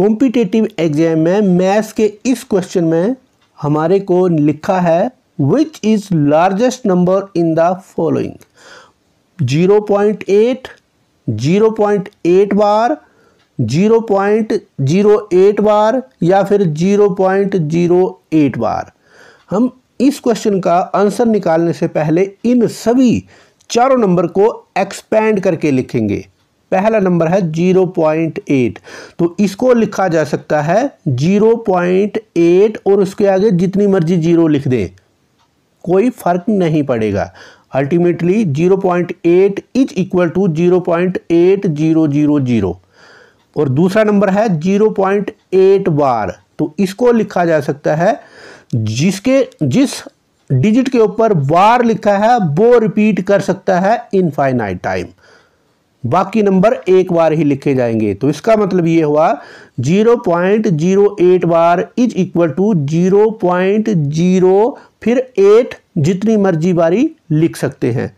competitive exam में maths के इस क्वेश्चन में हमारे को लिखा है which is largest number in the following zero point eight zero point eight bar zero point zero eight bar या फिर zero point zero eight bar हम इस क्वेश्चन का आंसर निकालने से पहले इन सभी चारों नंबर को एक्सपैंड करके लिखेंगे पहला नंबर है जीरो पॉइंट एट तो इसको लिखा जा सकता है जीरो पॉइंट एट और उसके आगे जितनी मर्जी जीरो लिख दें कोई फर्क नहीं पड़ेगा ultimately zero point eight is equal to zero point eight zero zero zero और दूसरा नंबर है जीरो पॉइंट एट बार तो इसको लिखा जा सकता है जिसके जिस डिजिट के ऊपर बार लिखा है वो रिपीट कर सकता है इनफाइनाइट टाइम बाकी नंबर एक बार ही लिखे जाएंगे तो इसका मतलब ये हुआ 0.08 बार इज इक्वल टू 0.0 फिर 8 जितनी मर्जी बारी लिख सकते हैं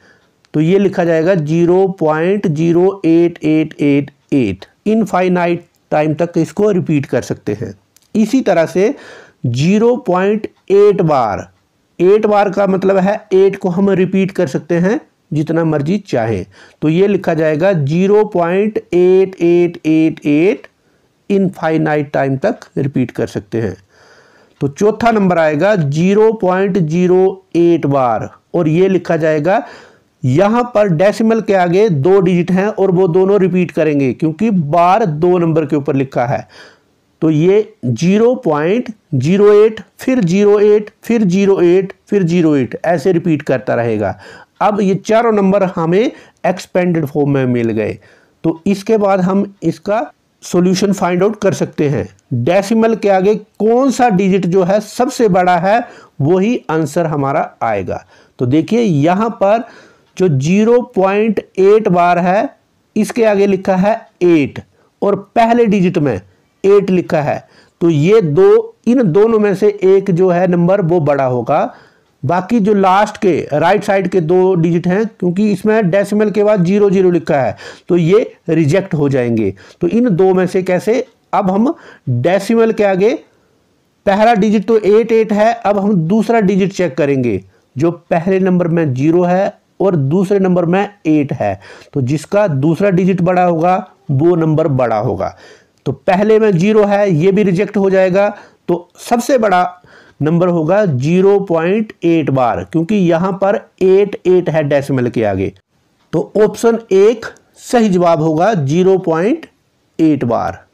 तो ये लिखा जाएगा 0.08888 इनफाइनाइट टाइम तक इसको रिपीट कर सकते हैं इसी तरह से 0.8 बार 8 बार का मतलब है 8 को हम रिपीट कर सकते हैं जितना मर्जी चाहे तो ये लिखा जाएगा zero point eight eight eight eight infinite time तक रिपीट कर सकते हैं तो चौथा नंबर आएगा zero point zero eight bar और ये लिखा जाएगा यहाँ पर डेसिमल के आगे दो डिजिट हैं और वो दोनों रिपीट करेंगे क्योंकि बार दो नंबर के ऊपर लिखा है तो ये जीरो पॉइंट जीरो एट फिर जीरो एट फिर जीरो एट फिर जीरो एट ऐसे रिपीट करता रहेगा अब ये चारों नंबर हमें एक्सपेंडेड फॉर्म में मिल गए तो इसके बाद हम इसका सॉल्यूशन फाइंड आउट कर सकते हैं डेसिमल के आगे कौन सा डिजिट जो है सबसे बड़ा है वही आंसर हमारा आएगा तो देखिए यहाँ पर जो 0.8 बार है इसके आगे लिखा है 8 और पहले डिजिट में एट लिखा है तो ये दो इन दोनों में से एक जो है नंबर वो बड़ा होगा बाकी जो लास्ट के राइट साइड के दो डिजिट हैं क्योंकि इसमें डेसिमल के बाद जीरो जीरो लिखा है तो ये रिजेक्ट हो जाएंगे तो इन दो में से कैसे अब हम डेसिमल के आगे पहला डिजिट तो एट एट है अब हम दूसरा डिजिट चेक करेंगे जो पहले नंबर में जीरो है और दूसरे नंबर में एट है तो जिसका दूसरा डिजिट बड़ा होगा वो नंबर बड़ा होगा तो पहले में जीरो है ये भी रिजेक्ट हो जाएगा तो सबसे बड़ा नंबर होगा जीरो पॉइंट एट बार क्योंकि यहां पर एट एट है डेसिमल के आगे तो ऑप्शन एक सही जवाब होगा जीरो पॉइंट एट बार